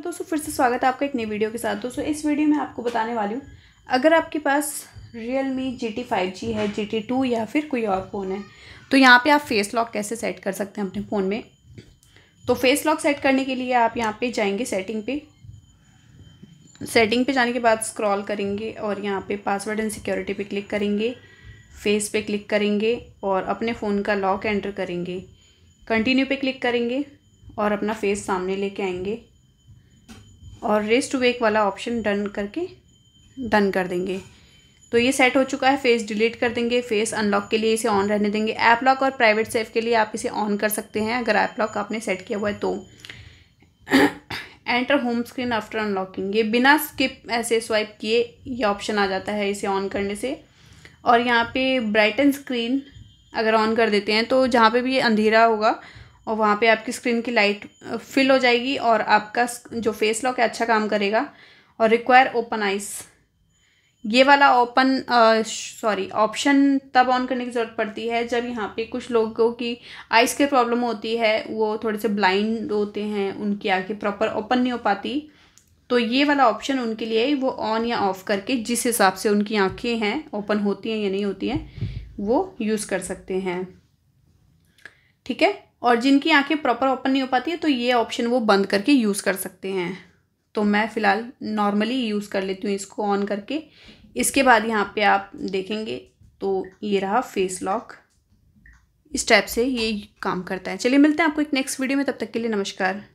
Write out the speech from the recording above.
नमस्कार दोस्तों फिर से स्वागत है आपका एक नई वीडियो के साथ दोस्तों इस वीडियो में आपको बताने वाली हूँ अगर आपके पास Realme G T five G है जी टी टू या फिर कोई और फ़ोन है तो यहाँ पे आप फेस लॉक कैसे सेट कर सकते हैं अपने फ़ोन में तो फेस लॉक सेट करने के लिए आप यहाँ पे जाएंगे सेटिंग पे सेटिंग पे जाने के बाद स्क्रॉल करेंगे और यहाँ पे पासवर्ड एंड सिक्योरिटी पे क्लिक करेंगे फेस पे क्लिक करेंगे और अपने फ़ोन का लॉक एंटर करेंगे कंटिन्यू पे क्लिक करेंगे और अपना फेस सामने लेके आएंगे और रेस्ट वेक वाला ऑप्शन डन करके डन कर देंगे तो ये सेट हो चुका है फेस डिलीट कर देंगे फेस अनलॉक के लिए इसे ऑन रहने देंगे ऐप लॉक और प्राइवेट सेफ के लिए आप इसे ऑन कर सकते हैं अगर ऐप लॉक आपने सेट किया हुआ है तो enter home screen after unlocking ये बिना स्किप ऐसे स्वाइप किए ये ऑप्शन आ जाता है इसे ऑन करने से और यहाँ पे ब्राइटन स्क्रीन अगर ऑन कर देते हैं तो जहाँ पे भी अंधेरा होगा और वहाँ पे आपकी स्क्रीन की लाइट फिल हो जाएगी और आपका जो फेस लॉक है अच्छा काम करेगा और रिक्वायर ओपन आइस ये वाला ओपन सॉरी ऑप्शन तब ऑन करने की ज़रूरत पड़ती है जब यहाँ पे कुछ लोगों की आइस के प्रॉब्लम होती है वो थोड़े से ब्लाइंड होते हैं उनकी आँखें प्रॉपर ओपन नहीं हो पाती तो ये वाला ऑप्शन उनके लिए वो ऑन या ऑफ़ करके जिस हिसाब से उनकी आँखें हैं ओपन होती हैं या नहीं होती हैं वो यूज़ कर सकते हैं ठीक है और जिनकी आंखें प्रॉपर ओपन नहीं हो पाती है तो ये ऑप्शन वो बंद करके यूज़ कर सकते हैं तो मैं फ़िलहाल नॉर्मली यूज़ कर लेती हूँ इसको ऑन करके इसके बाद यहाँ पे आप देखेंगे तो ये रहा फेस लॉक इस टाइप से ये काम करता है चलिए मिलते हैं आपको एक नेक्स्ट वीडियो में तब तक के लिए नमस्कार